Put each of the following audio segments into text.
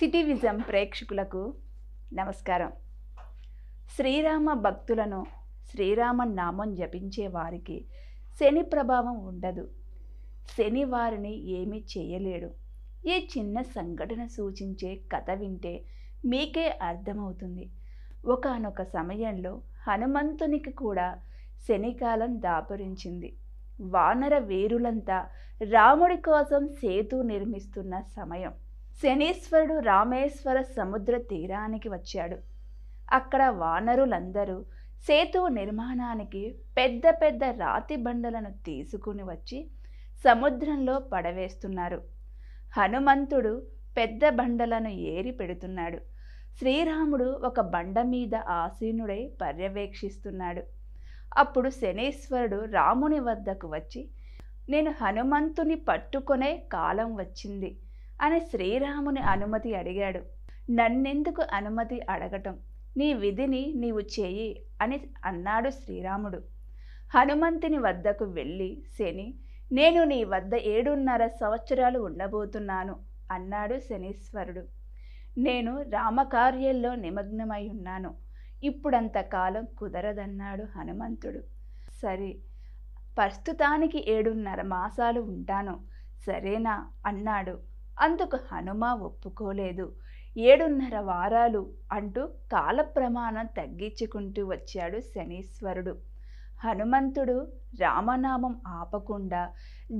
city విజం ప్రేక్షకులకు నమస్కారం శ్రీరామ భక్తులను శ్రీరామ నామం జపించే వారికి శని ప్రభావం ఉండదు శని వారిని ఏమీ చేయలేడు ఈ చిన్న సంఘటన సూచించే కథ వింటే మీకే అర్థమవుతుంది ఒకనొక సమయంలో హనుమంతునికి కూడా శనికాలం దాపురించింది వానర వీరులంతా రాముడి కోసం సేతు నిర్మిస్తున్న సమయం శనీశ్వరుడు రామేశ్వర సముద్ర తీరానికి వచ్చాడు అక్కడ వానరులందరూ సేతు నిర్మాణానికి పెద్ద పెద్ద రాతి బండలను తీసుకుని వచ్చి సముద్రంలో పడవేస్తున్నారు హనుమంతుడు పెద్ద బండలను ఏరి పెడుతున్నాడు శ్రీరాముడు ఒక బండ మీద ఆసీనుడై పర్యవేక్షిస్తున్నాడు అప్పుడు శనీశ్వరుడు రాముని వద్దకు వచ్చి నేను హనుమంతుని పట్టుకునే కాలం వచ్చింది అని శ్రీరాముని అనుమతి అడిగాడు నన్నెందుకు అనుమతి అడగటం నీ విధిని నీవు చేయి అని అన్నాడు శ్రీరాముడు హనుమంతుని వద్దకు వెళ్ళి శని నేను నీ వద్ద ఏడున్నర సంవత్సరాలు ఉండబోతున్నాను అన్నాడు శనీశ్వరుడు నేను రామకార్యంలో నిమగ్నమై ఉన్నాను ఇప్పుడంత కాలం కుదరదన్నాడు హనుమంతుడు సరే ప్రస్తుతానికి ఏడున్నర మాసాలు ఉంటాను సరేనా అన్నాడు అందుకు హనుమ ఒప్పుకోలేదు ఏడున్నర వారాలు అంటూ కాల ప్రమాణం తగ్గించుకుంటూ వచ్చాడు శనీశ్వరుడు హనుమంతుడు రామనామం ఆపకుండా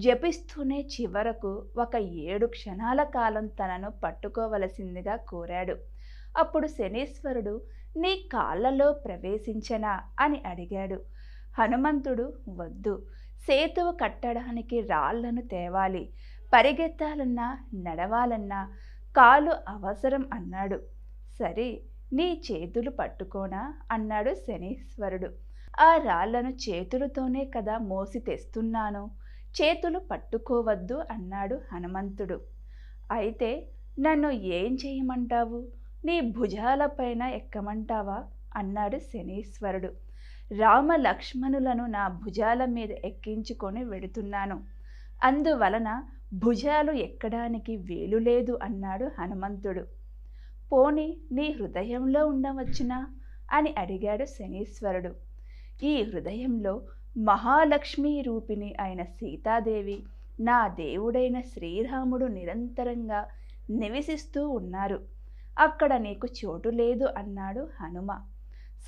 జపిస్తూనే చివరకు ఒక ఏడు క్షణాల కాలం తనను పట్టుకోవలసిందిగా కోరాడు అప్పుడు శనీశ్వరుడు నీ కాళ్ళలో ప్రవేశించనా అని అడిగాడు హనుమంతుడు వద్దు సేతువు కట్టడానికి రాళ్లను తేవాలి పరిగెత్తాలన్నా నడవాలన్నా కాలు అవసరం అన్నాడు సరే నీ చేతులు పట్టుకోనా అన్నాడు శనీశ్వరుడు ఆ రాళ్లను చేతులతోనే కదా మోసి తెస్తున్నాను చేతులు పట్టుకోవద్దు అన్నాడు హనుమంతుడు అయితే నన్ను ఏం చేయమంటావు నీ భుజాలపైన ఎక్కమంటావా అన్నాడు శనీశ్వరుడు రామ లక్ష్మణులను నా భుజాల మీద ఎక్కించుకొని వెడుతున్నాను అందువలన భుజాలు ఎక్కడానికి వేలు లేదు అన్నాడు హనుమంతుడు పోని నీ హృదయంలో ఉండవచ్చునా అని అడిగాడు శనీశ్వరుడు ఈ హృదయంలో మహాలక్ష్మీ రూపిణి అయిన సీతాదేవి నా దేవుడైన శ్రీరాముడు నిరంతరంగా నివసిస్తూ ఉన్నారు అక్కడ నీకు చోటు లేదు అన్నాడు హనుమ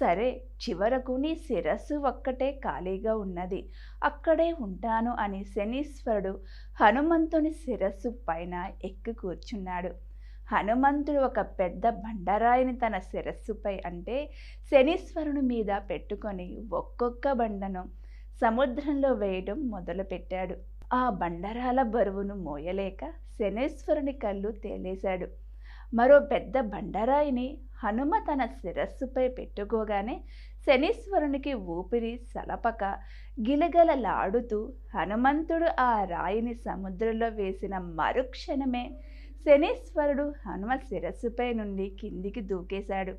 సరే చివరకు నీ శిరస్సు ఒక్కటే ఖాళీగా ఉన్నది అక్కడే ఉంటాను అని శనీశ్వరుడు హనుమంతుని శిరస్సు పైన ఎక్కి కూర్చున్నాడు హనుమంతుడు ఒక పెద్ద బండరాయిని తన శిరస్సుపై అంటే శనీశ్వరుని మీద పెట్టుకొని ఒక్కొక్క బండను సముద్రంలో వేయడం మొదలుపెట్టాడు ఆ బండరాల బరువును మోయలేక శనీశ్వరుని కళ్ళు తేలేశాడు మరో పెద్ద బండరాయిని హనుమ తన శిరస్సుపై పెట్టుకోగానే శనీశ్వరునికి ఊపిరి సలపక గిలగలలాడుతూ హనుమంతుడు ఆ రాయిని సముద్రంలో వేసిన మరుక్షణమే శనీశ్వరుడు హనుమ శిరస్సుపై నుండి కిందికి దూకేశాడు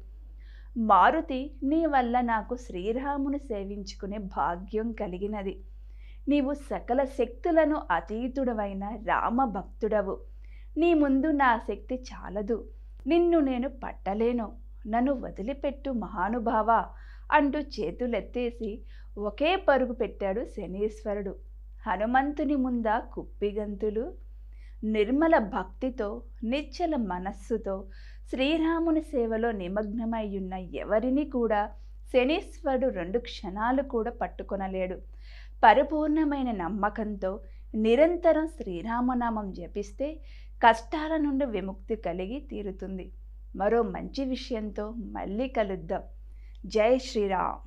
మారుతి నీ వల్ల నాకు శ్రీరామును సేవించుకునే భాగ్యం కలిగినది నీవు సకల శక్తులను అతీతుడవైన రామభక్తుడవు నీ ముందు నా శక్తి చాలదు నిన్ను నేను పట్టలేను నన్ను వదిలిపెట్టు మహానుభావ అంటూ చేతులెత్తేసి ఒకే పరుగు పెట్టాడు శనీశ్వరుడు హనుమంతుని ముంద కుప్పిగంతులు నిర్మల భక్తితో నిశ్చల మనస్సుతో శ్రీరాముని సేవలో నిమగ్నమయ్యున్న ఎవరిని కూడా శనీశ్వరుడు రెండు క్షణాలు కూడా పట్టుకొనలేడు పరిపూర్ణమైన నమ్మకంతో నిరంతరం శ్రీరామనామం జపిస్తే కష్టాల నుండి విముక్తి కలిగి తీరుతుంది మరో మంచి విషయంతో మళ్ళీ కలుద్దాం జై శ్రీరామ్